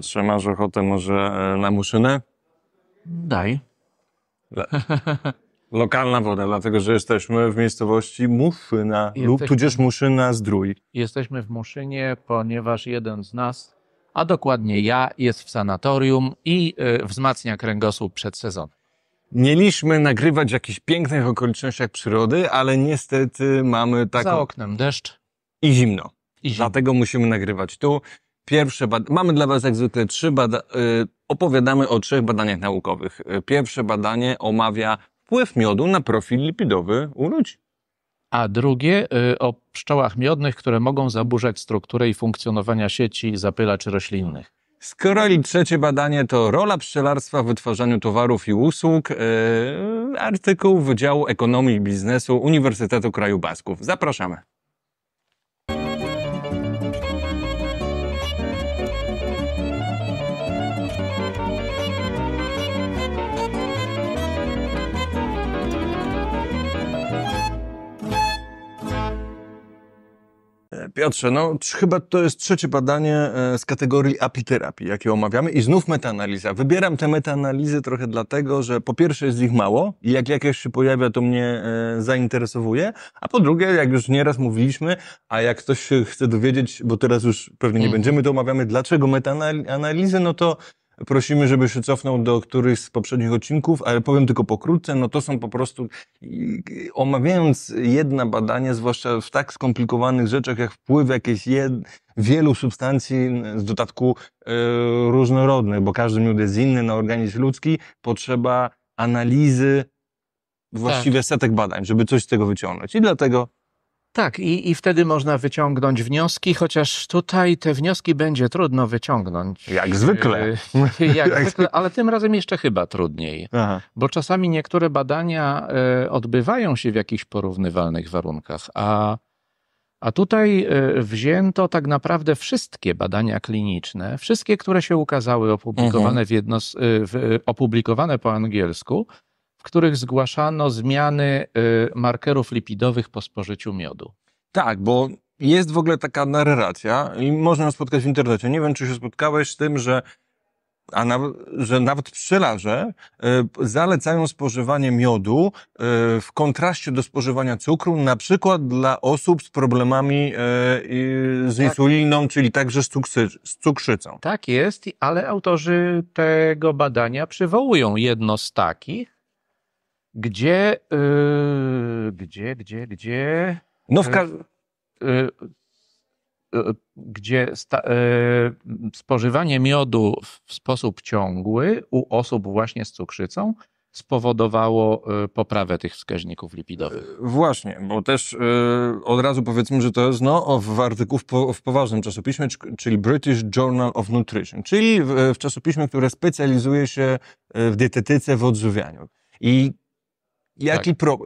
Piotrze, masz ochotę może e, na muszynę? Daj. Le Lokalna woda, dlatego że jesteśmy w miejscowości Muszyna jesteśmy, lub tudzież Muszyna Zdrój. Jesteśmy w Muszynie, ponieważ jeden z nas, a dokładnie ja, jest w sanatorium i y, wzmacnia kręgosłup przed sezonem. Mieliśmy nagrywać w jakichś pięknych okolicznościach przyrody, ale niestety mamy taką... Za oknem deszcz. I zimno. I zimno. Dlatego musimy nagrywać tu. Pierwsze Mamy dla Was jak zwykle trzy badania. Y, opowiadamy o trzech badaniach naukowych. Y, pierwsze badanie omawia wpływ miodu na profil lipidowy u ludzi. A drugie y, o pszczołach miodnych, które mogą zaburzać strukturę i funkcjonowania sieci zapylaczy roślinnych. Z kolei trzecie badanie to rola pszczelarstwa w wytwarzaniu towarów i usług. artykuł Wydziału Ekonomii i Biznesu Uniwersytetu Kraju Basków. Zapraszamy. Piotrze, no chyba to jest trzecie badanie e, z kategorii apiterapii, jakie omawiamy i znów metaanaliza. Wybieram te metaanalizy trochę dlatego, że po pierwsze jest ich mało i jak jakieś się pojawia, to mnie e, zainteresowuje, a po drugie, jak już nieraz mówiliśmy, a jak ktoś się chce dowiedzieć, bo teraz już pewnie nie mm. będziemy, to omawiamy dlaczego metaanalizy, no to Prosimy, żeby się cofnął do którychś z poprzednich odcinków, ale powiem tylko pokrótce, no to są po prostu, omawiając jedne badania, zwłaszcza w tak skomplikowanych rzeczach jak wpływ jakiejś jed, wielu substancji z dodatku yy, różnorodnych, bo każdy miód jest inny na organizm ludzki, potrzeba analizy właściwie tak. setek badań, żeby coś z tego wyciągnąć. I dlatego tak, i, i wtedy można wyciągnąć wnioski, chociaż tutaj te wnioski będzie trudno wyciągnąć. Jak zwykle. Jak, zwykle, ale tym razem jeszcze chyba trudniej, Aha. bo czasami niektóre badania e, odbywają się w jakichś porównywalnych warunkach, a, a tutaj e, wzięto tak naprawdę wszystkie badania kliniczne, wszystkie, które się ukazały, opublikowane, mhm. w jednos, e, w, opublikowane po angielsku których zgłaszano zmiany y, markerów lipidowych po spożyciu miodu. Tak, bo jest w ogóle taka narracja i można ją spotkać w internecie. Nie wiem, czy się spotkałeś z tym, że, a na, że nawet pszczelarze y, zalecają spożywanie miodu y, w kontraście do spożywania cukru, na przykład dla osób z problemami y, z tak. insuliną, czyli także z, z cukrzycą. Tak jest, ale autorzy tego badania przywołują jedno z takich, gdzie, yy, gdzie, gdzie, gdzie? No w y, każdym. Yy, gdzie sta, y, spożywanie miodu w sposób ciągły u osób właśnie z cukrzycą spowodowało y, poprawę tych wskaźników lipidowych. Właśnie, bo też od razu powiedzmy, że to jest no, w artykuł w, po, w poważnym czasopiśmie, czyli British Journal of Nutrition, czyli w, w czasopiśmie, które specjalizuje się w dietetyce, w odżywianiu. I tak. Jaki tak. Pro...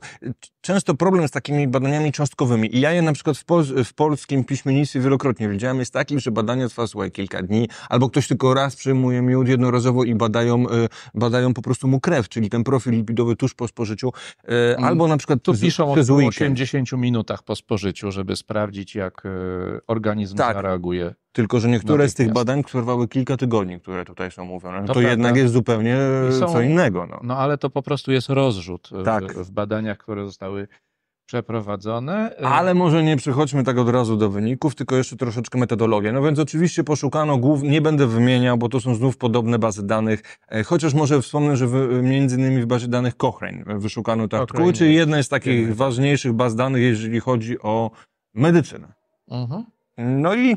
Często problem z takimi badaniami cząstkowymi, i ja je na przykład w, pol... w polskim piśmiennictwie wielokrotnie widziałem, jest taki, że badania trwa słuchaj, kilka dni, albo ktoś tylko raz przyjmuje miód jednorazowo i badają, y, badają po prostu mu krew, czyli ten profil lipidowy tuż po spożyciu, y, albo na przykład tu piszą o 80 minutach po spożyciu, żeby sprawdzić, jak y, organizm tak. zareaguje. Tylko, że niektóre no, z tych badań trwały kilka tygodni, które tutaj są mówione. No to, to jednak jest zupełnie są, co innego. No. no ale to po prostu jest rozrzut y, tak. w, w badaniach, które zostały przeprowadzone. Y. Ale może nie przechodźmy tak od razu do wyników, tylko jeszcze troszeczkę metodologię. No więc oczywiście poszukano głów, nie będę wymieniał, bo to są znów podobne bazy danych, e, chociaż może wspomnę, że w, między innymi w bazie danych Cochrane wyszukano tak Cochrane. czyli jedna z takich ważniejszych baz danych, jeżeli chodzi o medycynę. Mhm. No i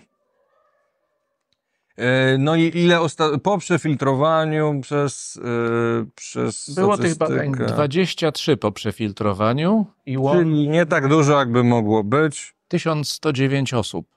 E, no i ile osta- po przefiltrowaniu przez, yy, przez Było tych badań 23 po przefiltrowaniu i Czyli nie tak dużo, jakby mogło być. 1109 osób.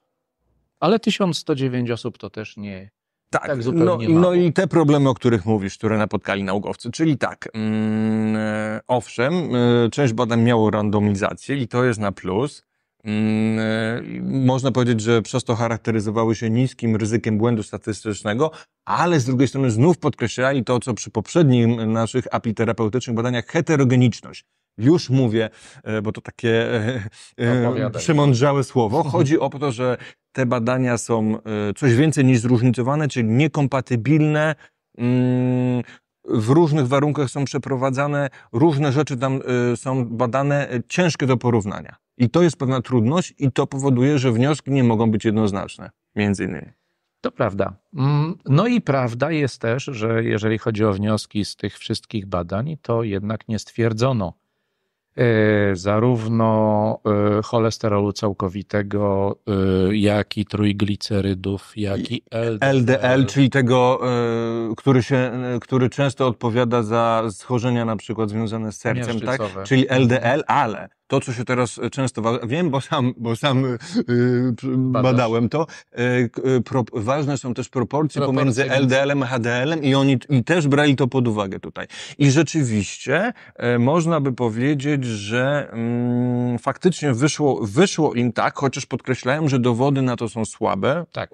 Ale 1109 osób to też nie, tak, tak no, no, i te problemy, o których mówisz, które napotkali naukowcy, czyli tak, mm, e, owszem, y, część badań miało randomizację i to jest na plus, Mm, e, można powiedzieć, że przez to charakteryzowały się niskim ryzykiem błędu statystycznego, ale z drugiej strony znów podkreślali to, co przy poprzednich naszych API terapeutycznych badaniach, heterogeniczność. Już mówię, e, bo to takie e, przemądrzałe słowo. Chodzi o to, że te badania są coś więcej niż zróżnicowane, czyli niekompatybilne. Mm, w różnych warunkach są przeprowadzane, różne rzeczy tam są badane, ciężkie do porównania. I to jest pewna trudność i to powoduje, że wnioski nie mogą być jednoznaczne, między innymi. To prawda. Mm, no i prawda jest też, że jeżeli chodzi o wnioski z tych wszystkich badań, to jednak nie stwierdzono e, zarówno e, cholesterolu całkowitego, e, jak i trójglicerydów, jak i LDL. LDL, czyli tego, który, się, który często odpowiada za schorzenia na przykład związane z sercem, tak? Czyli LDL, mhm. ale to, co się teraz e, często, wiem, bo sam, bo sam yy, badałem to, yy, pro, ważne są też proporcje, proporcje pomiędzy LDL-em a HDL-em i oni i też brali to pod uwagę tutaj. I rzeczywiście yy, można by powiedzieć, że mm, faktycznie wyszło, wyszło im tak, chociaż podkreślałem, że dowody na to są słabe. Tak.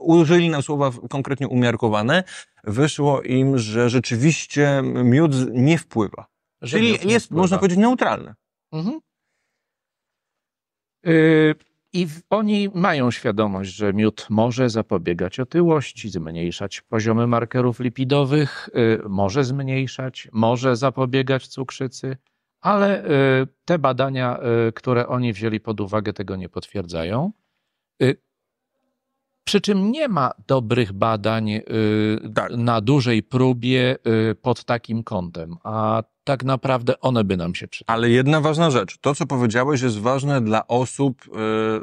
Użyli na słowa konkretnie umiarkowane. Wyszło im, że rzeczywiście miód nie wpływa. Że Czyli jest, można powiedzieć, neutralny. Mhm. Yy, I oni mają świadomość, że miód może zapobiegać otyłości, zmniejszać poziomy markerów lipidowych, yy, może zmniejszać, może zapobiegać cukrzycy, ale yy, te badania, y, które oni wzięli pod uwagę, tego nie potwierdzają. Y, przy czym nie ma dobrych badań y, tak. na dużej próbie y, pod takim kątem, a tak naprawdę one by nam się przydały. Ale jedna ważna rzecz. To, co powiedziałeś, jest ważne dla osób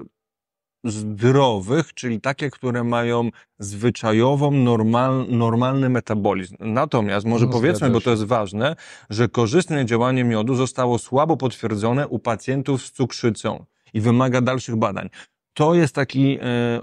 y, zdrowych, czyli takie, które mają zwyczajową, normal, normalny metabolizm. Natomiast może no, powiedzmy, bo to jest ważne, że korzystne działanie miodu zostało słabo potwierdzone u pacjentów z cukrzycą i wymaga dalszych badań to jest taki, e, e,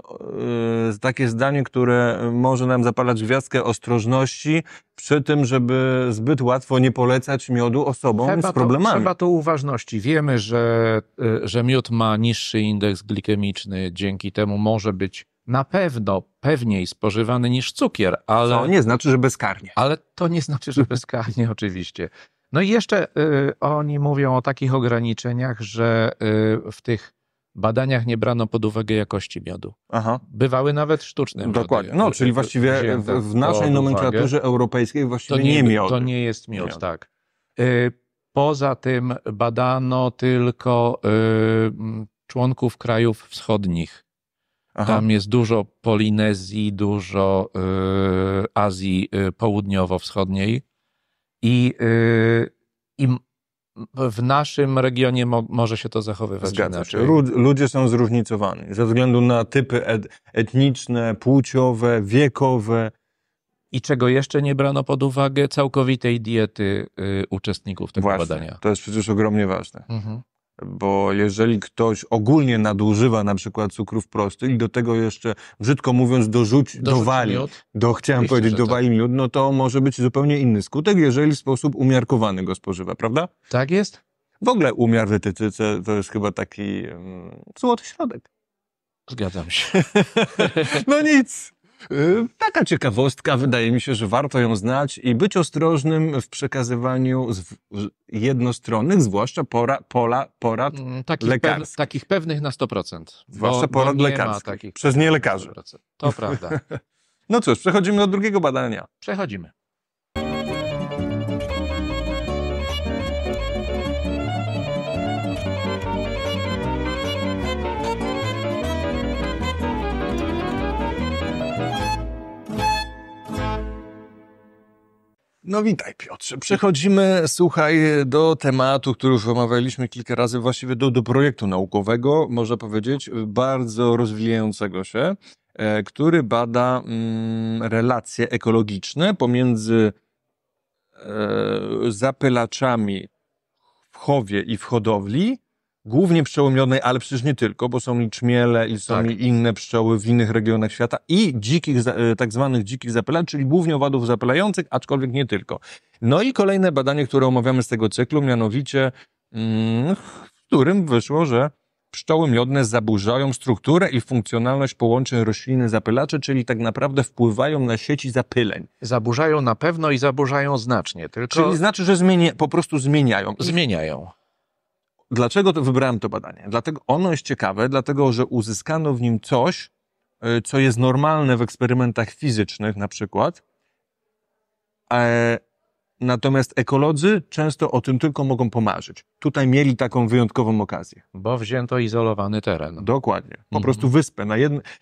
takie zdanie, które może nam zapalać gwiazdkę ostrożności przy tym, żeby zbyt łatwo nie polecać miodu osobom trzeba z problemami. To, trzeba to uważności. Wiemy, że, e, że miód ma niższy indeks glikemiczny, dzięki temu może być na pewno pewniej spożywany niż cukier, ale... To nie znaczy, że bezkarnie. Ale to nie znaczy, że bezkarnie oczywiście. No i jeszcze y, oni mówią o takich ograniczeniach, że y, w tych badaniach nie brano pod uwagę jakości miodu. Aha. Bywały nawet sztuczne Dokładnie. Miody, no, czyli właściwie w, w naszej nomenklaturze europejskiej właściwie to nie, nie miod. To nie jest miód, miod. tak. Y, poza tym badano tylko y, członków krajów wschodnich. Aha. Tam jest dużo Polinezji, dużo y, Azji y, Południowo-Wschodniej. I, y, I w naszym regionie mo może się to zachowywać Zgadza inaczej. Ludzie są zróżnicowani ze względu na typy et etniczne, płciowe, wiekowe. I czego jeszcze nie brano pod uwagę? Całkowitej diety y, uczestników tego Właśnie, badania. To jest przecież ogromnie ważne. Mhm. Bo jeżeli ktoś ogólnie nadużywa na przykład cukrów prostych i do tego jeszcze, brzydko mówiąc, dorzuć, dorzuć dowali, miód. do, chciałem Myślę, powiedzieć, tak? dowali tak. miód, no to może być zupełnie inny skutek, jeżeli w sposób umiarkowany go spożywa, prawda? Tak jest. W ogóle umiar w etyce to jest chyba taki um, złoty środek. Zgadzam się. no nic. Y, taka ciekawostka, wydaje mi się, że warto ją znać i być ostrożnym w przekazywaniu jednostronnych, zwłaszcza pora, pola, porad mm, takich lekarskich. takich pewnych na 100%. Zwłaszcza porad lekarskich. Przez nie lekarzy. To prawda. no cóż, przechodzimy do drugiego badania. Przechodzimy. No witaj Piotrze. Przechodzimy, słuchaj, do tematu, który już omawialiśmy kilka razy, właściwie do, do projektu naukowego, można powiedzieć, bardzo rozwijającego się, e, który bada mm, relacje ekologiczne pomiędzy e, zapylaczami w chowie i w hodowli, głównie pszczoły miodnej, ale przecież nie tylko, bo są i czmiele, i są tak. i inne pszczoły w innych regionach świata i dzikich, e, tak zwanych dzikich zapylaczy, czyli głównie owadów zapylających, aczkolwiek nie tylko. No i kolejne badanie, które omawiamy z tego cyklu, mianowicie mm, w którym wyszło, że pszczoły miodne zaburzają strukturę i funkcjonalność połączeń rośliny zapylaczy, czyli tak naprawdę wpływają na sieci zapyleń. Zaburzają na pewno i zaburzają znacznie. Tylko... Czyli znaczy, że zmieni... po prostu zmieniają. Zmieniają dlaczego to wybrałem to badanie? Dlatego ono jest ciekawe, dlatego że uzyskano w nim coś, e, co jest normalne w eksperymentach fizycznych na przykład, e, Natomiast ekolodzy często o tym tylko mogą pomarzyć. Tutaj mieli taką wyjątkową okazję. Bo wzięto izolowany teren. Dokładnie. Po mm prostu wyspę. Na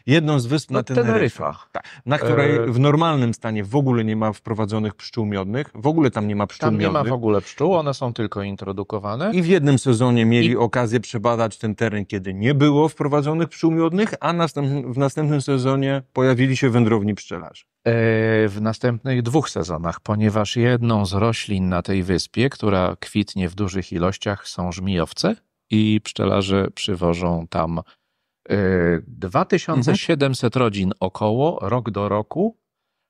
jedną z wysp no, na, na Teneryfach. Tak. na której e... w normalnym stanie w ogóle nie ma wprowadzonych pszczół miodnych. W ogóle tam nie ma pszczół tam miodnych. Tam nie ma w ogóle pszczół, one są tylko introdukowane. I w jednym sezonie mieli I... okazję przebadać ten teren, kiedy nie było wprowadzonych pszczół miodnych, a następ w następnym sezonie pojawili się wędrowni pszczelarze. E, w następnych dwóch sezonach, ponieważ jedną z roślin na tej wyspie, która kwitnie w dużych ilościach, są żmijowce i pszczelarze przywożą tam 2700 e, mhm. rodzin około, rok do roku,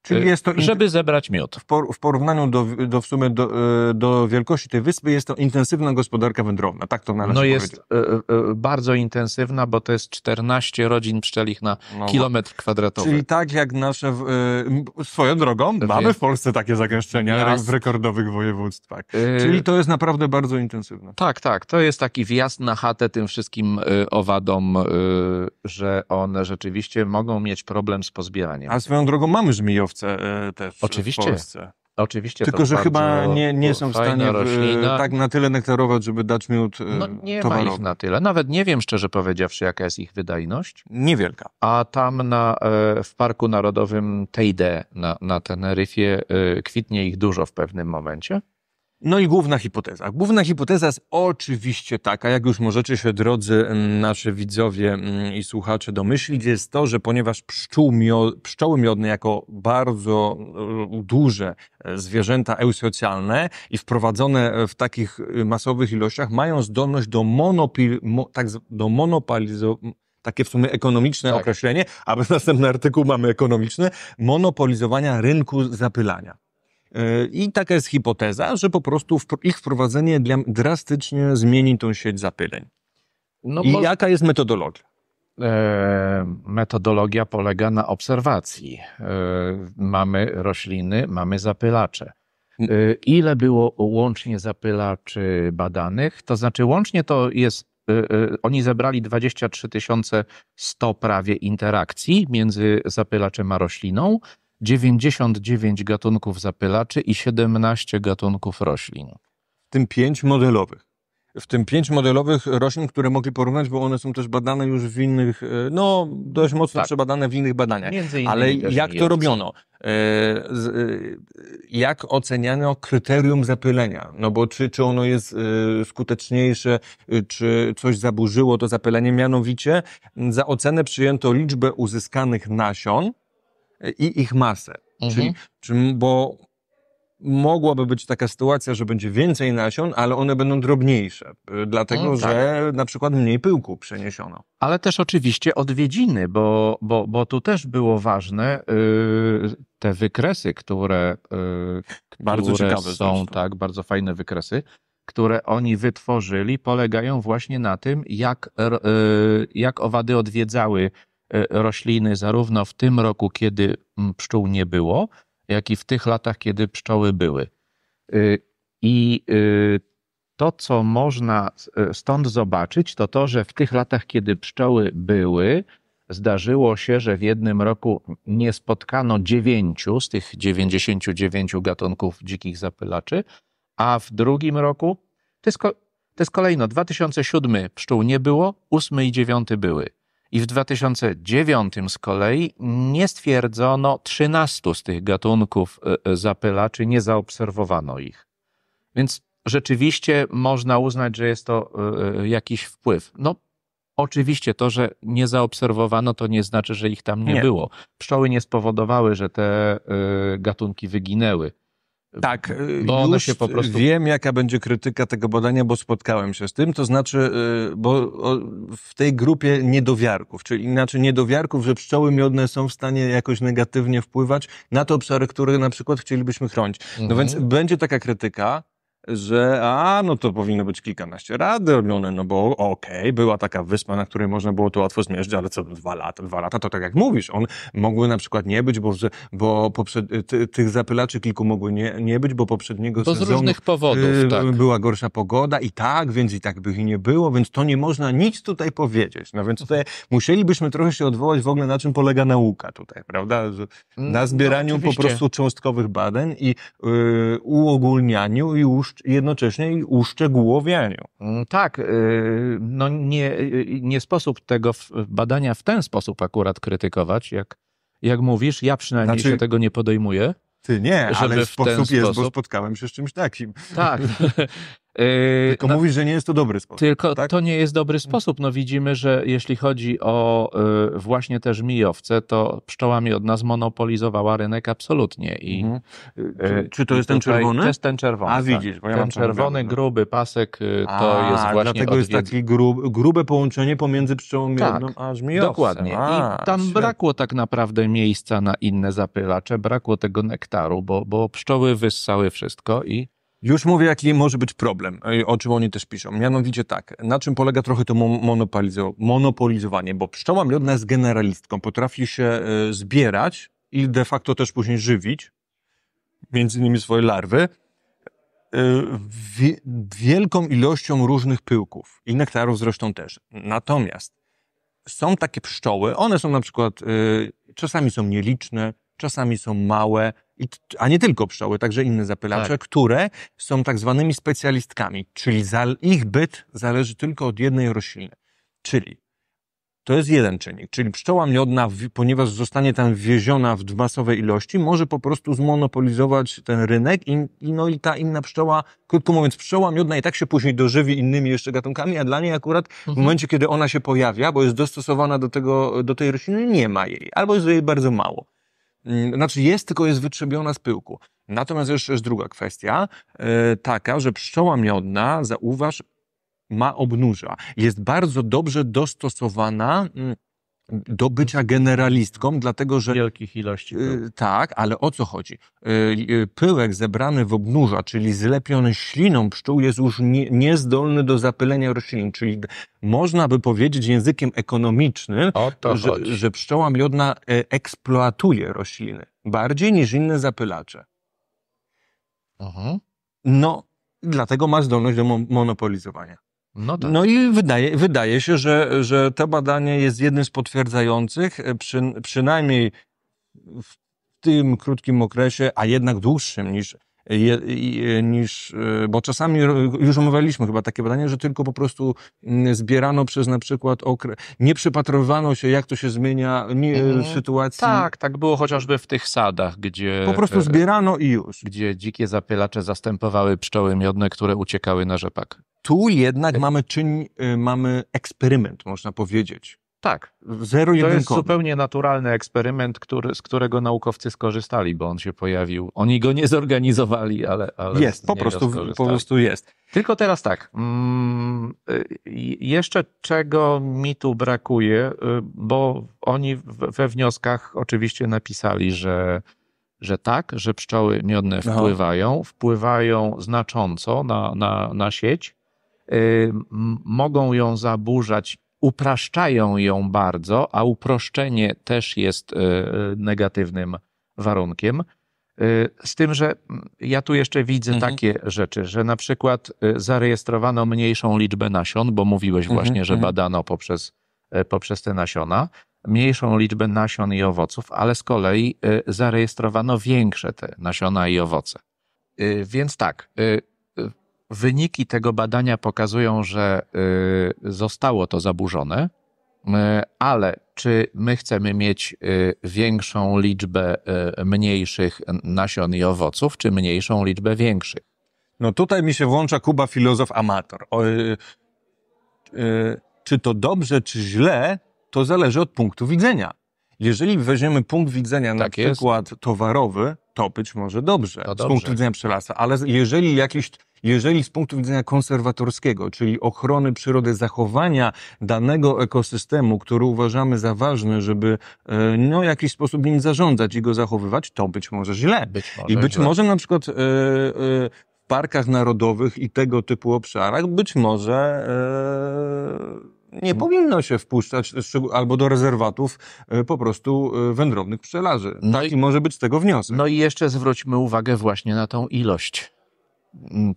Czyli y, jest to żeby zebrać miód. W, porównaniu do, do w sumie do, y, do, wielkości tej wyspy jest to intensywna gospodarka wędrowna, tak to należy No jest y, bardzo intensywna, bo to jest 14 rodzin pszczelich na no, kilometr kwadratowy. Czyli tak jak nasze, swoją drogą, mamy w Polsce takie zagęszczenia wjazd... w rekordowych województwach. Czyli to jest naprawdę bardzo intensywne. Tak, tak. To jest taki wjazd na chatę tym wszystkim owadom, że one rzeczywiście mogą mieć problem z pozbieraniem. A swoją drogą mamy żmijowców surowce e, też Oczywiście. w Polsce. Oczywiście. Tylko, że chyba nie, nie są w stanie tak na tyle nektarować, żeby dać miód e, no, Nie towarowy. ma ich na tyle. Nawet nie wiem, szczerze powiedziawszy, jaka jest ich wydajność. Niewielka. A tam na, e, w Parku Narodowym Teide na, na Teneryfie kwitnie ich dużo w pewnym momencie. No i główna hipoteza. Główna hipoteza jest oczywiście taka, jak już możecie się, drodzy mm, nasze widzowie mm, i słuchacze, domyślić, jest to, że ponieważ pszczół miod, pszczoły miodne jako bardzo e, duże e, zwierzęta eusocjalne i wprowadzone e, w takich masowych ilościach mają zdolność do, mo, tak, do takie w sumie ekonomiczne tak. określenie, aby następny artykuł mamy ekonomiczny, monopolizowania rynku zapylania. I taka jest hipoteza, że po prostu ich wprowadzenie drastycznie zmieni tą sieć zapyleń. No I bo... jaka jest metodologia? E, metodologia polega na obserwacji. E, mamy rośliny, mamy zapylacze. Hmm. E, ile było łącznie zapylaczy badanych? To znaczy, łącznie to jest. Oni zebrali 23 100 prawie interakcji między zapylaczem a rośliną. 99 gatunków zapylaczy i 17 gatunków roślin. W tym 5 modelowych. W tym 5 modelowych roślin, które mogli porównać, bo one są też badane już w innych, e, no dość mocno tak. przebadane w innych badaniach. Między innymi Ale jak to jest. robiono? E, e, jak oceniano kryterium zapylenia? No bo czy, czy ono jest skuteczniejsze, czy coś zaburzyło to zapylenie? Mianowicie za ocenę przyjęto liczbę uzyskanych nasion, i ich masę. Mhm. Czyli, bo mogłaby być taka sytuacja, że będzie więcej nasion, ale one będą drobniejsze, y, dlatego mm, tak. że na przykład mniej pyłku przeniesiono. Ale też oczywiście odwiedziny, bo, bo, bo tu też było ważne yy, te wykresy, które, yy, bardzo które ciekawe są, tak, bardzo fajne wykresy, które oni wytworzyli, polegają właśnie na tym, jak, yy, jak owady odwiedzały E, rośliny zarówno w tym roku, kiedy mm, pszczół nie było, jak i w tych latach, kiedy pszczoły były. E, I e, to, co można stąd zobaczyć, to to, że w tych latach, kiedy pszczoły były, zdarzyło się, że w jednym roku nie spotkano dziewięciu z tych 99 gatunków dzikich zapylaczy, a w drugim roku, to jest, to jest kolejno, 2007 pszczół nie było, 8 i 9 były i w 2009 z kolei nie stwierdzono 13 z tych gatunków e, e, zapylaczy, nie zaobserwowano ich. Więc rzeczywiście można uznać, że jest to e, jakiś wpływ. No, Oczywiście to, że nie zaobserwowano, to nie znaczy, że ich tam nie, nie. było. Pszczoły nie spowodowały, że te gatunki wyginęły. Tak, y, bo się po prostu... wiem, jaka będzie krytyka tego badania, bo spotkałem się z tym, to znaczy, y, bo w tej grupie niedowiarków, czyli inaczej niedowiarków, że pszczoły miodne są w stanie jakoś negatywnie wpływać na te obszary, które na przykład chcielibyśmy chronić. No mhm. więc będzie taka krytyka, że a, no to powinno być kilkanaście rad robione, no bo okej, okay, była taka wyspa, na której można było to łatwo zmierzyć, ale co dwa lata, dwa lata to tak jak mówisz, on mogły na przykład nie być, bo, bo poprzed, y, ty, tych zapylaczy kilku mogły nie, nie być, bo poprzedniego bo sezonu z różnych powodów, y, tak. była gorsza pogoda i tak, więc i tak by ich nie było, więc to nie można nic tutaj powiedzieć, no więc tutaj musielibyśmy trochę się odwołać w ogóle na czym polega nauka tutaj, prawda, na mm, no, zbieraniu no, po prostu cząstkowych badań i y, uogólnianiu i uszczelnianiu jednocześnie i uszczegółowianiu. Mm, tak, y, no nie, y, nie sposób tego badania w ten sposób akurat krytykować, jak, jak mówisz. Ja przynajmniej znaczy... się tego nie podejmuję. Ty nie, ale sposób, sposób jest, bo spotkałem się z czymś takim. Tak, Yy, tylko no, mówisz, że nie jest to dobry sposób. Tylko tak? to nie jest dobry hmm. sposób. No widzimy, że jeśli chodzi o y, właśnie też mijowce, to pszczołami od nas monopolizowała rynek absolutnie. I, mhm. Yy, czy to jest ten czerwony? To jest ten czerwony. A tak. widzisz, bo ja ten czerwony, no. gruby pasek to jest właśnie. Dlatego jest takie grub, grube połączenie pomiędzy pszczołą tak, miodną a żmijowcem. Dokładnie. A, I tam brakło tak naprawdę miejsca na inne zapylacze, brakło tego nektaru, bo, bo pszczoły wyssały wszystko i już mówię, jaki może być problem, e, o czym oni też piszą. Mianowicie tak, na czym polega trochę to monopolizo- monopolizowanie, bo pszczoła miodna jest generalistką, potrafi się e, zbierać i de facto też później żywić, między innymi swoje larwy, e, wie- wielką ilością różnych pyłków i nektarów zresztą też. Natomiast są takie pszczoły, one są na przykład, czasami są nieliczne, czasami są małe, i, a nie tylko pszczoły, także inne zapylacze, tak. które są tak zwanymi specjalistkami, czyli za, ich byt zależy tylko od jednej rośliny. Czyli to jest jeden czynnik, czyli pszczoła miodna, ponieważ zostanie tam wwieziona w masowej ilości, może po prostu zmonopolizować ten rynek i, i, no i ta inna pszczoła, krótko mówiąc, pszczoła miodna i tak się później dożywi innymi jeszcze gatunkami, a dla niej akurat mhm. w momencie, kiedy ona się pojawia, bo jest dostosowana do, tego, do tej rośliny, nie ma jej, albo jest jej bardzo mało. Mm, znaczy jest, tylko jest wytrzebiona z pyłku. Natomiast jeszcze jest druga kwestia, e, taka, że pszczoła miodna, zauważ, ma obnóża. Jest bardzo dobrze dostosowana mm, do bycia generalistką, dlatego że... Wielkich ilości. Y, tak, ale o co chodzi? Y, y, pyłek zebrany w obnóża, czyli zlepiony śliną pszczół, jest już nie, niezdolny do zapylenia roślin, czyli można by powiedzieć językiem ekonomicznym, że, chodzi. że pszczoła miodna e, eksploatuje rośliny bardziej niż inne zapylacze. Mhm. No, dlatego ma zdolność do monopolizowania. No, tak. no i wydaje, wydaje się, że, że to badanie jest jednym z potwierdzających, e, przy, przynajmniej w tym krótkim okresie, a jednak dłuższym niż je, je, niż, e, bo czasami już omawialiśmy chyba takie badania, że tylko po prostu zbierano przez na przykład okres, nie przypatrywano się jak to się zmienia nie, w e, mhm. sytuacji. Tak, tak było chociażby w tych sadach, gdzie... Po prostu e, zbierano i już. Gdzie dzikie zapylacze zastępowały pszczoły miodne, które uciekały na rzepak. Tu jednak mamy czyn, mamy eksperyment, można powiedzieć. Tak. zero To jest zupełnie naturalny eksperyment, który, z którego naukowcy skorzystali, bo on się pojawił. Oni go nie zorganizowali, ale. ale jest, po prostu, po prostu jest. Tylko teraz tak. Mm, y, jeszcze czego mi tu brakuje, y, bo oni we wnioskach oczywiście napisali, że, że tak, że pszczoły miodne wpływają, Aha. wpływają znacząco na, na, na sieć y, mogą ją zaburzać upraszczają ją bardzo, a uproszczenie też jest e, negatywnym warunkiem. E, z tym, że mm, ja tu jeszcze widzę mhm. takie rzeczy, że na przykład e, zarejestrowano mniejszą liczbę nasion, bo mówiłeś mhm, właśnie, mhm. że badano poprzez, poprzez te nasiona, mniejszą liczbę nasion i owoców, ale z kolei zarejestrowano większe te nasiona i owoce. Więc tak, Wyniki tego badania pokazują, że y, zostało to zaburzone, y, ale czy my chcemy mieć y, większą liczbę mniejszych nasion i owoców, czy mniejszą liczbę większych? No tutaj mi się włącza Kuba filozof amator. O, czy to dobrze, czy źle, to zależy od punktu widzenia. Jeżeli weźmiemy punkt widzenia tak na jest. przykład towarowy, to być może dobrze, to dobrze. z punktu widzenia przelasa, ale jeżeli jakiś jeżeli z punktu widzenia konserwatorskiego, czyli ochrony przyrody, zachowania danego ekosystemu, który uważamy za ważny, żeby e, no, w jakiś sposób nim zarządzać i go zachowywać, to być może źle. Być może I być źle. może na przykład. Yy, parkach narodowych i tego typu obszarach być może nie hmm. powinno się wpuszczać albo do rezerwatów po prostu wędrownych pszczelarzy. No Taki i, może być z tego wniosek. No i jeszcze zwróćmy uwagę właśnie na tą ilość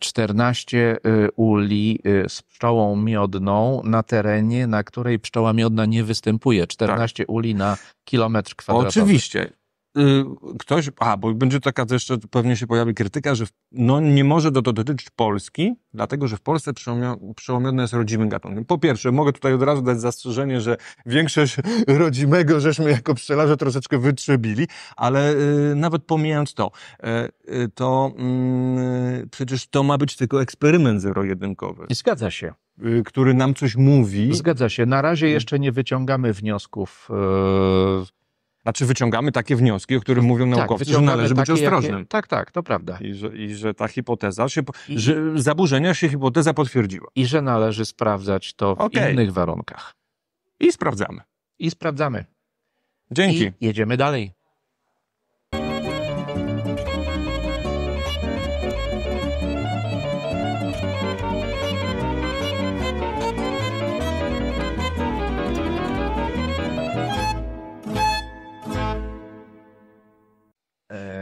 14 y, uli y, z pszczołą miodną na terenie, na której pszczoła miodna nie występuje. 14 tak. uli na kilometr kwadratowy. Oczywiście. Y, ktoś, a bo będzie taka jeszcze pewnie się pojawi krytyka, że no, nie może to dotyczyć Polski, dlatego że w Polsce przełomiony jest rodzimym gatunkiem. Po pierwsze, mogę tutaj od razu dać zastrzeżenie, że większość rodzimego żeśmy jako pszczelarze troszeczkę wytrzebili, ale y, nawet pomijając to, y, y to y, przecież to ma być tylko eksperyment zero-jedynkowy. Zgadza się y, który nam coś mówi. Zgadza się. Na razie jeszcze nie wyciągamy wniosków znaczy wyciągamy takie wnioski, o których mówią tak, naukowcy, że należy być ostrożnym. Jakie, tak, tak, to prawda. I że, i że ta hipoteza się, I, że zaburzenia się hipoteza potwierdziła. I że należy sprawdzać to w okay. innych warunkach. I sprawdzamy. I sprawdzamy. Dzięki. I jedziemy dalej.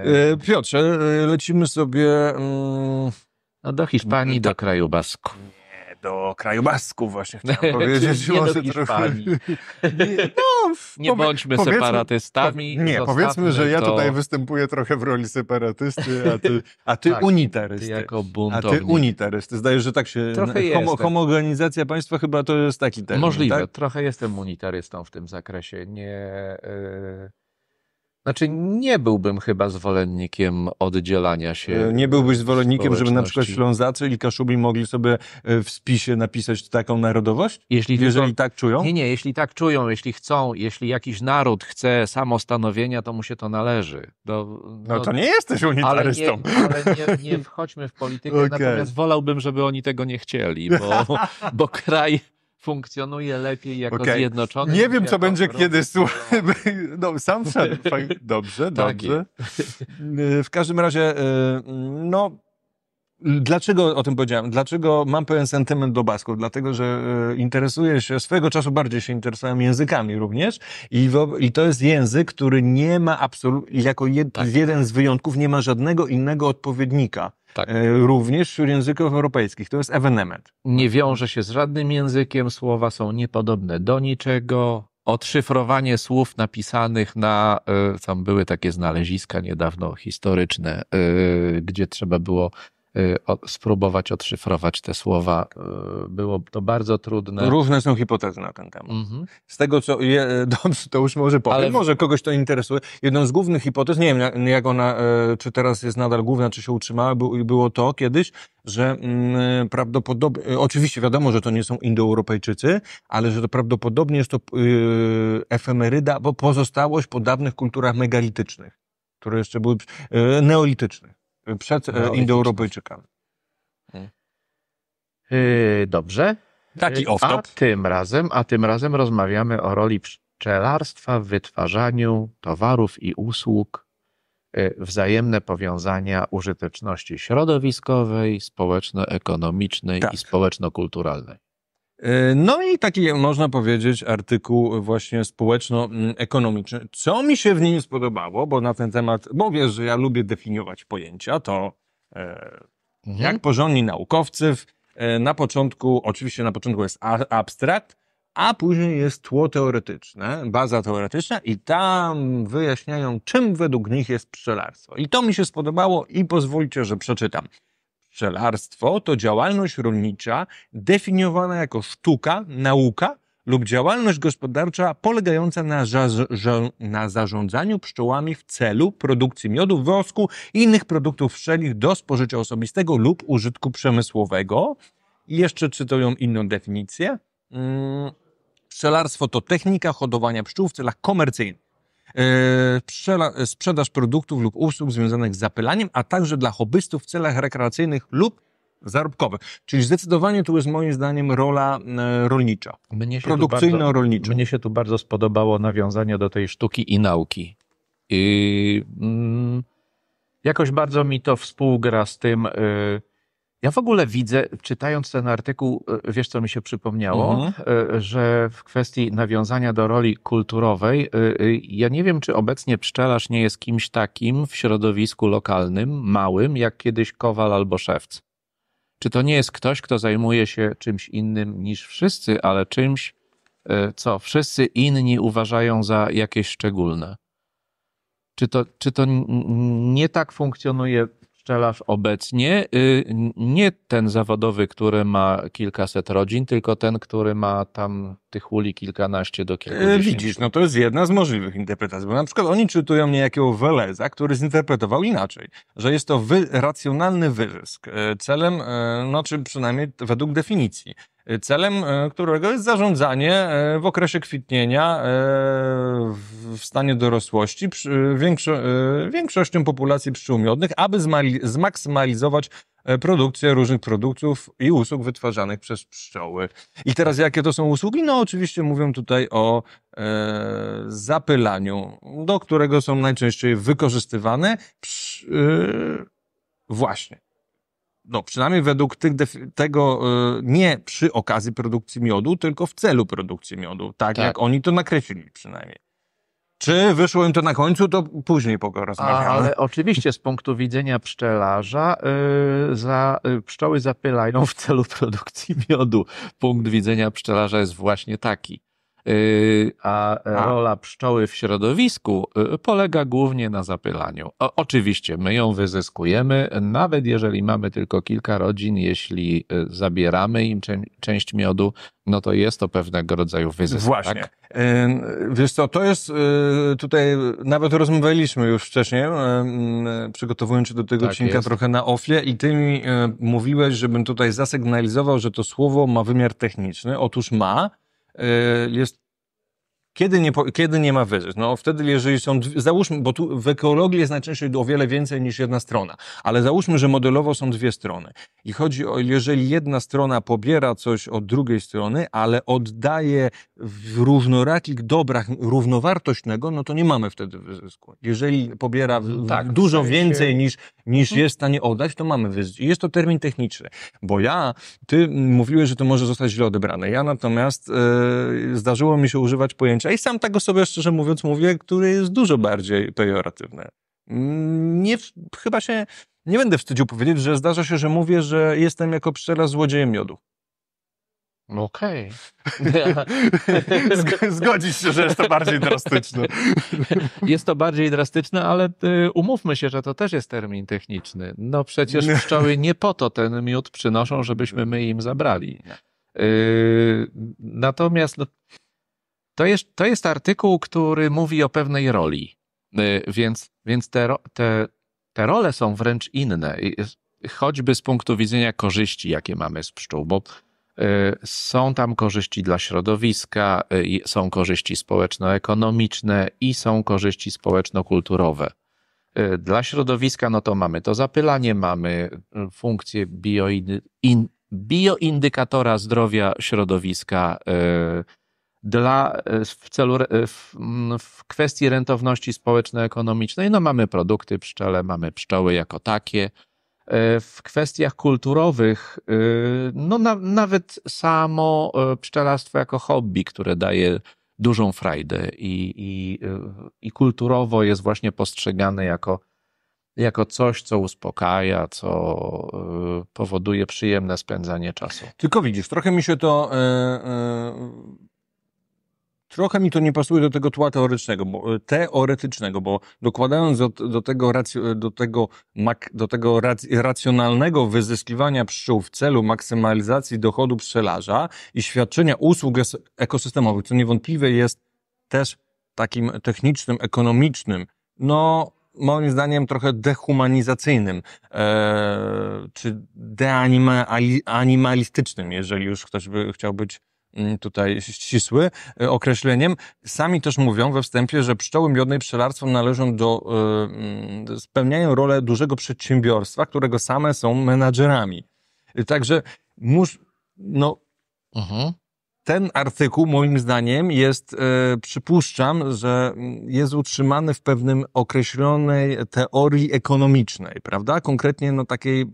E, Piotrze, e, lecimy sobie mm, no do Hiszpanii, do kraju basku. Nie, do kraju basku właśnie chciałem powiedzieć. nie może do Hiszpanii. trochę... no, nie powie... bądźmy separatystami. Po... nie, powiedzmy, że ja tutaj występuję trochę w roli separatysty, a ty, a ty tak, unitarysty. Ty jako buntownik. A ty unitarysty. Zdajesz, że tak się... Trochę homo, homogenizacja państwa chyba to jest taki termin, Możliwe. Tak? Trochę jestem unitarystą w tym zakresie. Nie... Yy znaczy, nie byłbym chyba zwolennikiem oddzielania się. E, nie byłbyś zwolennikiem, żeby na przykład Ślązacy i Kaszubi mogli sobie e, w spisie napisać taką narodowość? Jeśli jeżeli tylko, tak czują? Nie, nie, jeśli tak czują, jeśli chcą, jeśli jakiś naród chce samostanowienia, to mu się to należy. Do, no, no, to nie jesteś unitarystą. Ale nie, ale nie, nie wchodźmy w politykę, okay. natomiast wolałbym, żeby oni tego nie chcieli, bo, bo kraj funkcjonuje lepiej jako okay. zjednoczony. Nie wiem, co będzie, kiedyś. kiedy słuchaj. No, sam wszedł. Dobrze, tak dobrze. W każdym razie, y, no, Dlaczego o tym powiedziałem? Dlaczego mam pewien sentyment do basków? Dlatego, że e, interesuję się, swego czasu bardziej się interesowałem językami również i, i to jest język, który nie ma absolutnie, jako jed, tak. jeden z wyjątków, nie ma żadnego innego odpowiednika. Tak. E, również wśród języków europejskich. To jest evenement. Nie wiąże się z żadnym językiem, słowa są niepodobne do niczego, odszyfrowanie słów napisanych na. E, tam były takie znaleziska niedawno historyczne, gdzie trzeba było Y, spróbować odszyfrować te słowa. Y, było to bardzo trudne. Różne są hipotezy na ten temat. Mm -hmm. Z tego, co. Je, e, dobrze, to już może powiem, Ale... może kogoś to interesuje. Jedną z głównych hipotez, nie wiem jak ona, e, czy teraz jest nadal główna, czy się utrzymała, było to kiedyś, że mm, e, prawdopodobnie, oczywiście wiadomo, że to nie są Indoeuropejczycy, ale że to prawdopodobnie jest to yy, efemeryda, bo pozostałość po dawnych kulturach megalitycznych, które jeszcze były yy, neolitycznych przed e, Indoeuropejczykami. Yy, e, dobrze. Taki e, off -top. A tym razem, a tym razem rozmawiamy o roli pszczelarstwa w wytwarzaniu towarów i usług, wzajemne powiązania użyteczności środowiskowej, społeczno-ekonomicznej tak. i społeczno-kulturalnej. E, no i taki, można powiedzieć, artykuł właśnie społeczno-ekonomiczny. Co mi się w nim spodobało, bo na ten temat, bo wiesz, że ja lubię definiować pojęcia, to e, mhm. jak porządni naukowcy, e, na początku, oczywiście na początku jest abstrakt, a później jest tło teoretyczne, baza teoretyczna i tam wyjaśniają, czym według nich jest pszczelarstwo. I to mi się spodobało i pozwólcie, że przeczytam pszczelarstwo to działalność rolnicza definiowana jako sztuka, nauka lub działalność gospodarcza polegająca na, na, zarządzaniu pszczołami w celu produkcji miodu, wosku i innych produktów pszczelich do spożycia osobistego lub użytku przemysłowego. I jeszcze cytują inną definicję. Pszczelarstwo mm, to technika hodowania pszczół w celach komercyjnych. E, e, sprzedaż produktów lub usług związanych z zapylaniem, a także dla hobbystów w celach rekreacyjnych lub zarobkowych. Czyli zdecydowanie tu jest moim zdaniem rola e, rolnicza, produkcyjno-rolnicza. Mnie się tu bardzo spodobało nawiązanie do tej sztuki i nauki. I, mm, jakoś bardzo mi to współgra z tym, y, ja w ogóle widzę, czytając ten artykuł, e, wiesz co mi się przypomniało, mhm. e, że w kwestii nawiązania do roli kulturowej, e, ja nie wiem, czy obecnie pszczelarz nie jest kimś takim w środowisku lokalnym, małym, jak kiedyś kowal albo szewc. Czy to nie jest ktoś, kto zajmuje się czymś innym niż wszyscy, ale czymś, co wszyscy inni uważają za jakieś szczególne? Czy to, czy to nie tak funkcjonuje pszczelarz obecnie, y, nie ten zawodowy, który ma kilkaset rodzin, tylko ten, który ma tam tych uli kilkanaście do e, kilkudziesięciu. Widzisz, no to jest jedna z możliwych interpretacji, bo na przykład oni czytują niejakiego Weleza, który zinterpretował inaczej, że jest to wy, racjonalny wyzysk e, celem, e, no czy przynajmniej według definicji celem e, którego jest zarządzanie e, w okresie kwitnienia e, w stanie dorosłości większo większością populacji pszczół miodnych, aby zmaksymalizować produkcję różnych produktów i usług wytwarzanych przez pszczoły. I teraz jakie to są usługi? No oczywiście mówią tutaj o e, zapylaniu, do którego są najczęściej wykorzystywane psz, e, właśnie no przynajmniej według tych tego e, nie przy okazji produkcji miodu, tylko w celu produkcji miodu, tak, tak. jak oni to nakreślili przynajmniej. Czy wyszło im to na końcu, to później porozmawiamy. Ale oczywiście z punktu widzenia pszczelarza e, za, e, pszczoły zapylają w celu produkcji miodu. Punkt widzenia pszczelarza jest właśnie taki. Yy, a rola pszczoły w środowisku yy, polega głównie na zapylaniu. O, oczywiście my ją wyzyskujemy, nawet jeżeli mamy tylko kilka rodzin, jeśli yy, zabieramy im część miodu, no to jest to pewnego rodzaju wyzysk. Tak? Właśnie. Tak? Wiesz co, to jest tutaj, nawet rozmawialiśmy już wcześniej, przygotowując się do tego tak odcinka jest. trochę na ofie i ty mi mówiłeś, żebym tutaj zasygnalizował, że to słowo ma wymiar techniczny. Otóż ma, Y, jest kiedy nie, kiedy nie ma wyzysk? No wtedy, jeżeli są, załóżmy, bo tu w ekologii jest najczęściej o wiele więcej niż jedna strona, ale załóżmy, że modelowo są dwie strony. I chodzi o, jeżeli jedna strona pobiera coś od drugiej strony, ale oddaje w różnorakich dobrach równowartośnego, no to nie mamy wtedy wyzysku. Jeżeli pobiera tak, dużo więcej niż, niż mhm. jest w stanie oddać, to mamy wyzysk. I jest to termin techniczny, bo ja, ty mówiłeś, że to może zostać źle odebrane. Ja natomiast e, zdarzyło mi się używać pojęcia i sam tak o sobie, szczerze mówiąc, mówię, który jest dużo bardziej pejoratywny. Mm, nie, chyba się nie będę wstydził powiedzieć, że zdarza się, że mówię, że jestem jako pszczela złodziejem miodu. No okej. Okay. Zgodzisz się, że jest to bardziej drastyczne. Jest to bardziej drastyczne, ale y, umówmy się, że to też jest termin techniczny. No przecież pszczoły nie po to ten miód przynoszą, żebyśmy my im zabrali. Y, natomiast no, to jest, to jest artykuł, który mówi o pewnej roli, y, więc, więc te, te, te role są wręcz inne, choćby z punktu widzenia korzyści, jakie mamy z pszczół, bo y, są tam korzyści dla środowiska, y, są korzyści społeczno-ekonomiczne i są korzyści społeczno-kulturowe. Dla środowiska, no to mamy to zapylanie, mamy funkcję bioindy, in, bioindykatora zdrowia środowiska, dla, e, w, celu, e, w, w kwestii rentowności społeczno-ekonomicznej, no mamy produkty pszczele, mamy pszczoły jako takie. E, w kwestiach kulturowych, no na, nawet samo pszczelarstwo jako hobby, które daje dużą frajdę i, i, i kulturowo jest właśnie postrzegane jako, jako coś, co uspokaja, co powoduje przyjemne spędzanie czasu. Tylko widzisz, trochę mi się to Trochę mi to nie pasuje do tego tła teoretycznego, bo, e, teoretycznego, bo dokładając do, do tego, racjo, e, do tego, mak, do tego rac, racjonalnego wyzyskiwania pszczół w celu maksymalizacji dochodu pszczelarza i świadczenia usług ekosystemowych, co niewątpliwie jest też takim technicznym, ekonomicznym, no moim zdaniem trochę dehumanizacyjnym, e, czy deanimalistycznym, jeżeli już ktoś by chciał być Mm, tutaj ścisły e, określeniem. Sami też mówią we wstępie, że pszczoły miodne i pszczelarstwo należą e, mm, do, spełniają rolę dużego przedsiębiorstwa, którego same są menadżerami. Także mus, no, uh mhm. -huh ten artykuł, moim zdaniem, jest, e, przypuszczam, że jest utrzymany w pewnym określonej teorii ekonomicznej, prawda? Konkretnie, no takiej,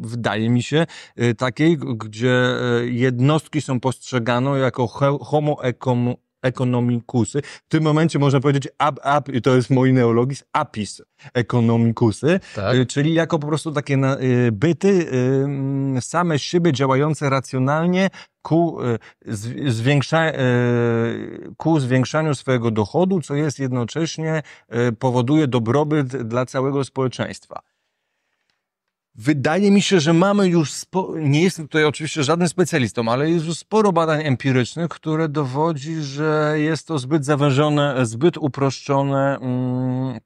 wydaje mi się, e, takiej, gdzie e, jednostki są postrzegane jako homo ecomo, Ekonomikusy. W tym momencie można powiedzieć ab, ab, i to jest mój neologizm, apis ekonomikusy, tak. Y, czyli jako po prostu takie y, byty y, same siebie działające racjonalnie ku, zwiększa, ku zwiększaniu swojego dochodu, co jest jednocześnie powoduje dobrobyt dla całego społeczeństwa. Wydaje mi się, że mamy już, spo... nie jestem tutaj oczywiście żadnym specjalistą, ale jest już sporo badań empirycznych, które dowodzi, że jest to zbyt zawężone, zbyt uproszczone mm,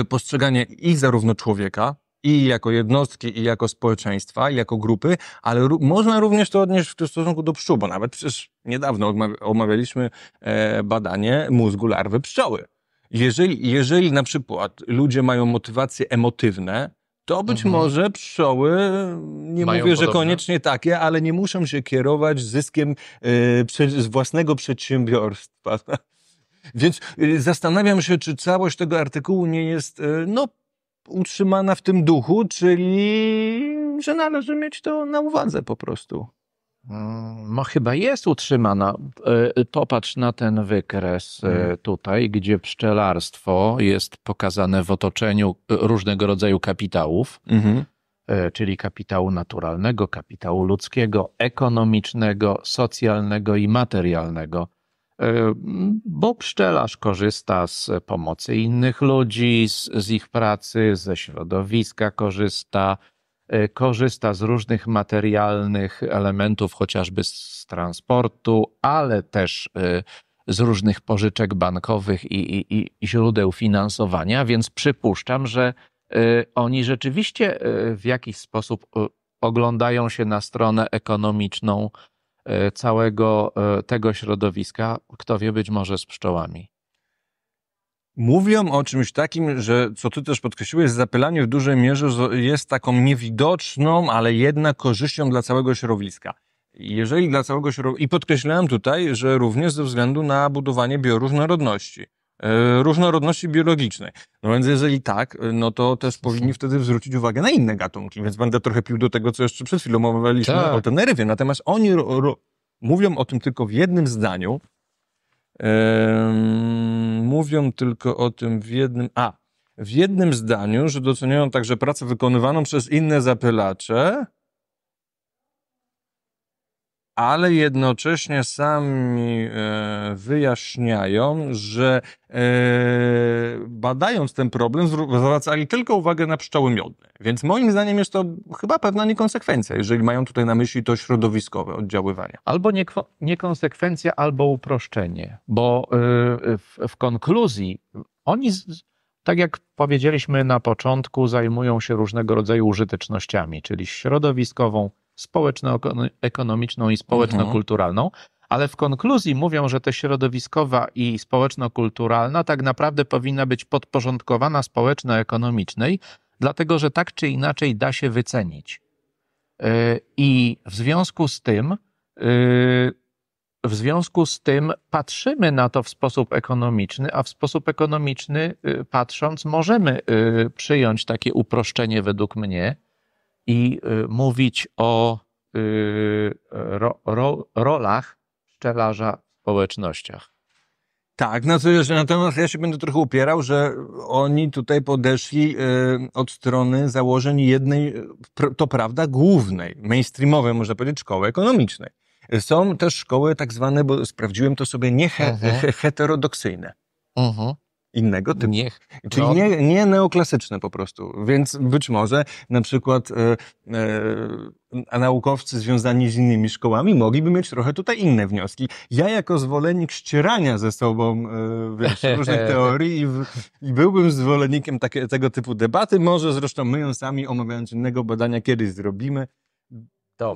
y, postrzeganie i zarówno człowieka, i jako jednostki, i jako społeczeństwa, i jako grupy, ale można również to odnieść w stosunku do pszczół, bo nawet przecież niedawno omawialiśmy e, badanie mózgu larwy pszczoły. Jeżeli, jeżeli na przykład ludzie mają motywacje emotywne, to być mhm. może pszczoły, nie Mają mówię, podobne. że koniecznie takie, ale nie muszą się kierować zyskiem yy, z własnego przedsiębiorstwa. Więc yy, zastanawiam się, czy całość tego artykułu nie jest yy, no, utrzymana w tym duchu, czyli że należy mieć to na uwadze po prostu. No chyba jest utrzymana. Popatrz e, na ten wykres e, mhm. tutaj, gdzie pszczelarstwo jest pokazane w otoczeniu e, różnego rodzaju kapitałów, mhm. czyli kapitału naturalnego, kapitału ludzkiego, ekonomicznego, socjalnego i materialnego. Bo pszczelarz korzysta z pomocy innych ludzi, z, z ich pracy, ze środowiska korzysta, Y, korzysta z różnych materialnych elementów, chociażby z transportu, ale też y, z różnych pożyczek bankowych i, i, i źródeł finansowania, więc przypuszczam, że y, oni rzeczywiście w jakiś sposób oglądają się na stronę ekonomiczną całego tego środowiska, kto wie, być może z pszczołami mówią o czymś takim, że co ty też podkreśliłeś, zapylanie w dużej mierze jest taką niewidoczną, ale jednak korzyścią dla całego środowiska. Jeżeli dla całego środowiska, i podkreślałem tutaj, że również ze względu na budowanie bioróżnorodności, e, różnorodności biologicznej. No więc jeżeli tak, e, no to też powinni wtedy zwrócić uwagę na inne gatunki, więc będę trochę pił do tego, co jeszcze przed chwilą omawialiśmy tak. o tenerywie. Natomiast oni mówią o tym tylko w jednym zdaniu, mówią tylko o tym w jednym. A, w jednym zdaniu, że doceniają także pracę wykonywaną przez inne zapylacze, ale jednocześnie sami e, wyjaśniają, że e, badając ten problem zwracali tylko uwagę na pszczoły miodne. Więc moim zdaniem jest to chyba pewna niekonsekwencja, jeżeli mają tutaj na myśli to środowiskowe oddziaływanie. Albo niekonsekwencja, albo uproszczenie, bo e, w, w konkluzji oni z, tak jak powiedzieliśmy na początku, zajmują się różnego rodzaju użytecznościami, czyli środowiskową, społeczno-ekonomiczną i mhm. społeczno-kulturalną, ale w konkluzji mówią, że te środowiskowa i społeczno-kulturalna tak naprawdę powinna być podporządkowana społeczno-ekonomicznej, dlatego że tak czy inaczej da się wycenić. Y, I w związku z tym, y, w związku z tym patrzymy na to w sposób ekonomiczny, a w sposób ekonomiczny y, patrząc możemy przyjąć takie uproszczenie według mnie, i y, mówić o y, ro, ro, rolach pszczelarza w społecznościach. Tak, no to już, natomiast ja się będę trochę upierał, że oni tutaj podeszli y, od strony założeń jednej, to prawda, głównej, mainstreamowej, można powiedzieć, szkoły ekonomicznej. Są też szkoły tak zwane, bo sprawdziłem to sobie, nie he, mhm. heterodoksyjne. Mhm innego typu. Niech, Czyli nie, nie neoklasyczne po prostu. Więc być może na przykład e, e, naukowcy związani z innymi szkołami mogliby mieć trochę tutaj inne wnioski. Ja jako zwolennik ścierania ze sobą e, wiesz, różnych teorii i, w, i, byłbym zwolennikiem takie, tego typu debaty. Może zresztą my ją sami omawiając innego badania kiedyś zrobimy.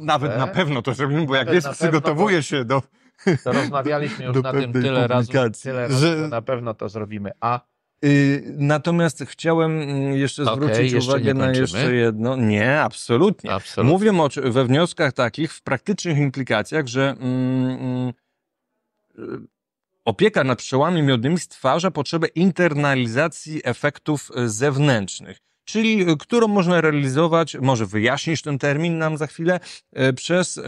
Nawet na pewno to zrobimy, bo jak jest przygotowuję się do to rozmawialiśmy już na tym tyle razy, tyle razy, że na pewno to zrobimy. A y, Natomiast chciałem mm, jeszcze zwrócić jeszcze uwagę na jeszcze jedno. Nie, absolutnie. absolutnie. Mówię o, we wnioskach takich, w praktycznych implikacjach, że mm, mm opieka nad pszczołami miodnymi stwarza potrzebę internalizacji efektów e, zewnętrznych czyli y, którą można realizować, może wyjaśnisz ten termin nam za chwilę, y, przez y,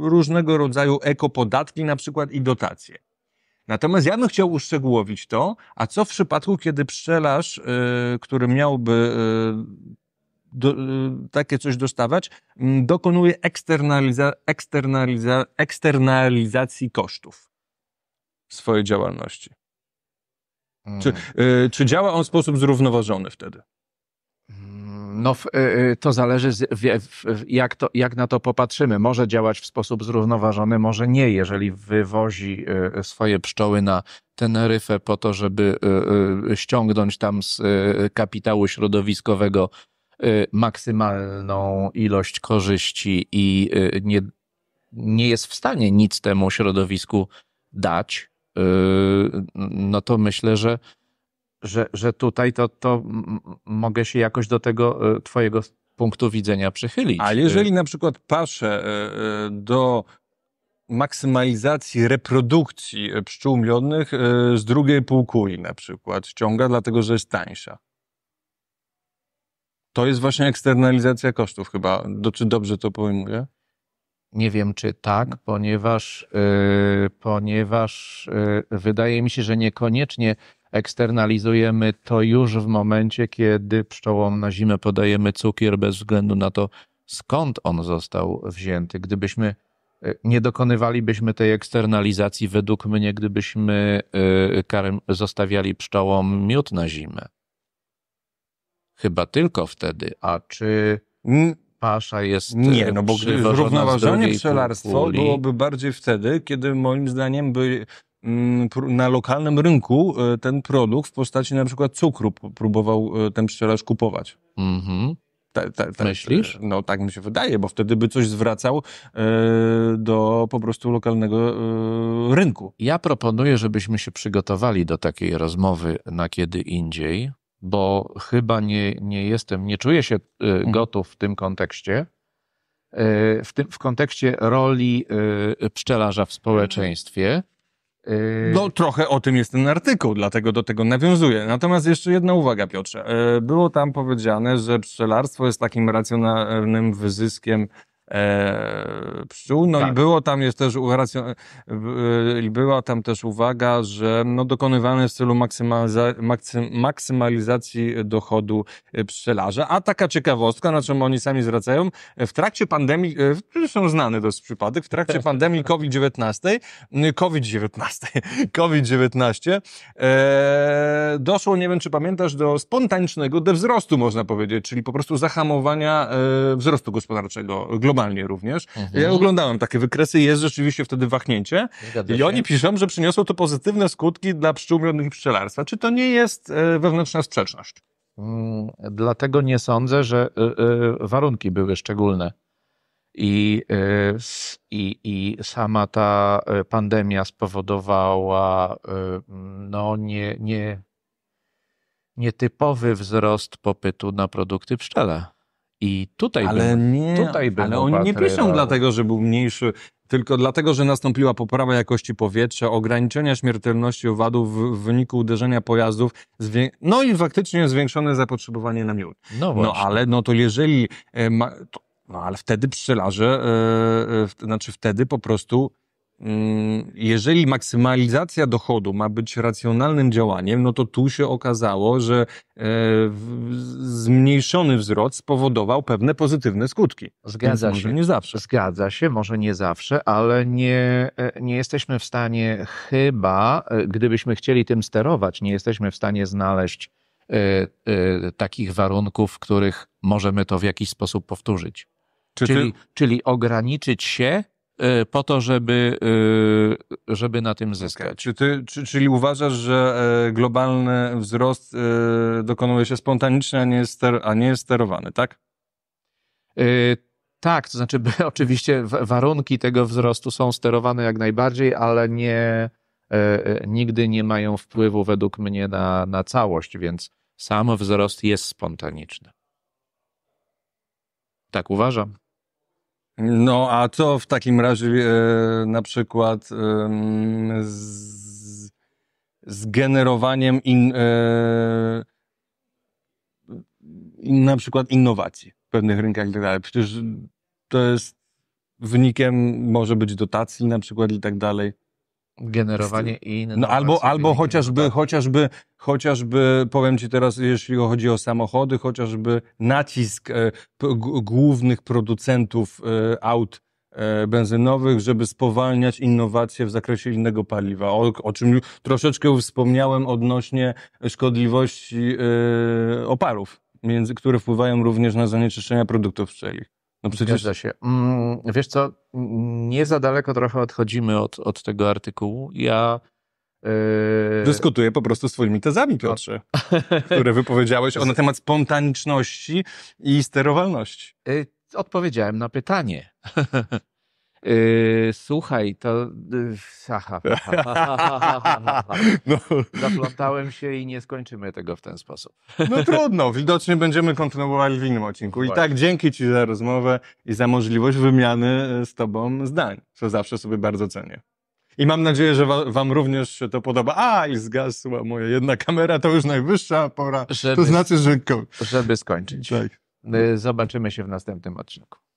różnego rodzaju ekopodatki na przykład i dotacje. Natomiast ja bym chciał uszczegółowić to, a co w przypadku, kiedy pszczelarz, który miałby do, takie coś dostawać, mm, dokonuje eksternaliza, eksternaliza, eksternalizacji kosztów swojej działalności. Hmm. Czy, mm. y, czy działa on w sposób zrównoważony wtedy? No, y, y, to zależy, jak, to, jak na to popatrzymy. Może działać w sposób zrównoważony, może nie, jeżeli wywozi y, swoje pszczoły na Teneryfę po to, żeby ściągnąć tam z kapitału środowiskowego maksymalną ilość korzyści i nie, nie jest w stanie nic temu środowisku dać, no to myślę, że że, że tutaj to, to mogę się jakoś do tego e, twojego punktu widzenia przychylić. A e, jeżeli na przykład paszę e, do maksymalizacji reprodukcji pszczół miodnych z drugiej półkuli na przykład ściąga, dlatego że jest tańsza. To jest właśnie eksternalizacja kosztów chyba. Do, czy dobrze to pojmuję? Nie wiem, czy tak, ponieważ, yy, ponieważ yy, wydaje mi się, że niekoniecznie eksternalizujemy to już w momencie, kiedy pszczołom na zimę podajemy cukier bez względu na to, skąd on został wzięty. Gdybyśmy e, nie dokonywalibyśmy tej eksternalizacji, według mnie, gdybyśmy e, zostawiali pszczołom miód na zimę. Chyba tylko wtedy. A czy pasza jest. E, nie, no bo zrównoważone pszczelarstwo byłoby bardziej wtedy, kiedy moim zdaniem by Mm, na lokalnym rynku e, ten produkt w postaci na przykład cukru próbował e, ten pszczelarz kupować. Mhm. Ta, ta, ta, Myślisz? E, no tak mi się wydaje, bo wtedy by coś zwracał do po prostu lokalnego rynku. Ja proponuję, żebyśmy się przygotowali do takiej rozmowy na kiedy indziej, bo chyba nie, nie jestem, nie czuję się mhm. gotów w tym kontekście. W, tym, w kontekście roli pszczelarza w mhm. społeczeństwie Yy, no trochę o tym jest ten artykuł, dlatego do tego nawiązuję. Natomiast jeszcze jedna uwaga, Piotrze. Yy, było tam powiedziane, że pszczelarstwo jest takim racjonalnym wyzyskiem e, pszczół. No tak. i było tam jest też i była tam też uwaga, że no dokonywane jest w celu maksymaliza, maksym, maksymalizacji dochodu e, pszczelarza. A taka ciekawostka, na czym oni sami zwracają, e, w trakcie pandemii, e, zresztą znany dość przypadek, w trakcie pandemii COVID-19, COVID-19, COVID-19, e, doszło, nie wiem czy pamiętasz, do spontanicznego dewzrostu, można powiedzieć, czyli po prostu zahamowania e, wzrostu gospodarczego, globalnego globalnie również. Mhm. Ja oglądałem takie wykresy, jest rzeczywiście wtedy wachnięcie. I oni piszą, że przyniosło to pozytywne skutki dla pszczół miodnych i pszczelarstwa. Czy to nie jest e, wewnętrzna sprzeczność? Mm, dlatego nie sądzę, że e, e, warunki były szczególne. I, i, I sama ta pandemia spowodowała no, nie, nie, nietypowy wzrost popytu na produkty pszczele. I tutaj ale bym, nie, tutaj bym ale oni nie piszą dlatego, że był mniejszy, tylko dlatego, że nastąpiła poprawa jakości powietrza, ograniczenia śmiertelności owadów w wyniku uderzenia pojazdów, no i faktycznie zwiększone zapotrzebowanie na miód. No, no właśnie. no ale no to jeżeli e, ma, to, no ale wtedy pszczelarze, e, e, znaczy wtedy po prostu jeżeli maksymalizacja dochodu ma być racjonalnym działaniem, no to tu się okazało, że e, zmniejszony wzrost spowodował pewne pozytywne skutki. Zgadza Więc się. Może nie zawsze. Zgadza się, może nie zawsze, ale nie, e, nie jesteśmy w stanie chyba, e, gdybyśmy chcieli tym sterować, nie jesteśmy w stanie znaleźć takich warunków, w których możemy to w jakiś sposób powtórzyć. Czy czyli, ty... czyli ograniczyć się Y, po to, żeby, y, żeby na tym zyskać. Okay. Czy ty, czy, czyli uważasz, że e, globalny wzrost e, dokonuje się spontanicznie, a nie jest, ster, a nie jest sterowany, tak? Y, tak, to znaczy oczywiście warunki tego wzrostu są sterowane jak najbardziej, ale nie, e, nigdy nie mają wpływu według mnie na, na całość, więc sam wzrost jest spontaniczny. Tak uważam. No, a co w takim razie e, na przykład e, z, z, generowaniem in, e, in, na przykład innowacji w pewnych rynkach i tak dalej? Przecież to jest wynikiem może być dotacji na przykład i tak dalej generowanie innych. No, albo albo chociażby, tak. chociażby, chociażby, powiem Ci teraz, jeśli chodzi o samochody, chociażby nacisk e, p, głównych producentów e, aut e, benzynowych, żeby spowalniać innowacje w zakresie innego paliwa, o, o czym troszeczkę wspomniałem odnośnie szkodliwości e, oparów, między, które wpływają również na zanieczyszczenia produktów pszczelich. No przecież... Zgadza się. Mm, wiesz co, nie za daleko trochę odchodzimy od, od tego artykułu. Ja y, Dyskutuję po prostu swoimi tezami, no. Piotrze, które wypowiedziałeś na temat spontaniczności i sterowalności. Y, odpowiedziałem na pytanie. Yy, słuchaj, to. no. Zaplątałem się i nie skończymy tego w ten sposób. No trudno, widocznie będziemy kontynuowali w innym odcinku. Właśnie. I tak dzięki Ci za rozmowę i za możliwość wymiany e, z Tobą zdań, co zawsze sobie bardzo cenię. I mam nadzieję, że wa Wam również się to podoba. A, i zgasła moja jedna kamera, to już najwyższa pora. Żeby, to znaczy, że. Żeby skończyć. Tak. Zobaczymy się w następnym odcinku.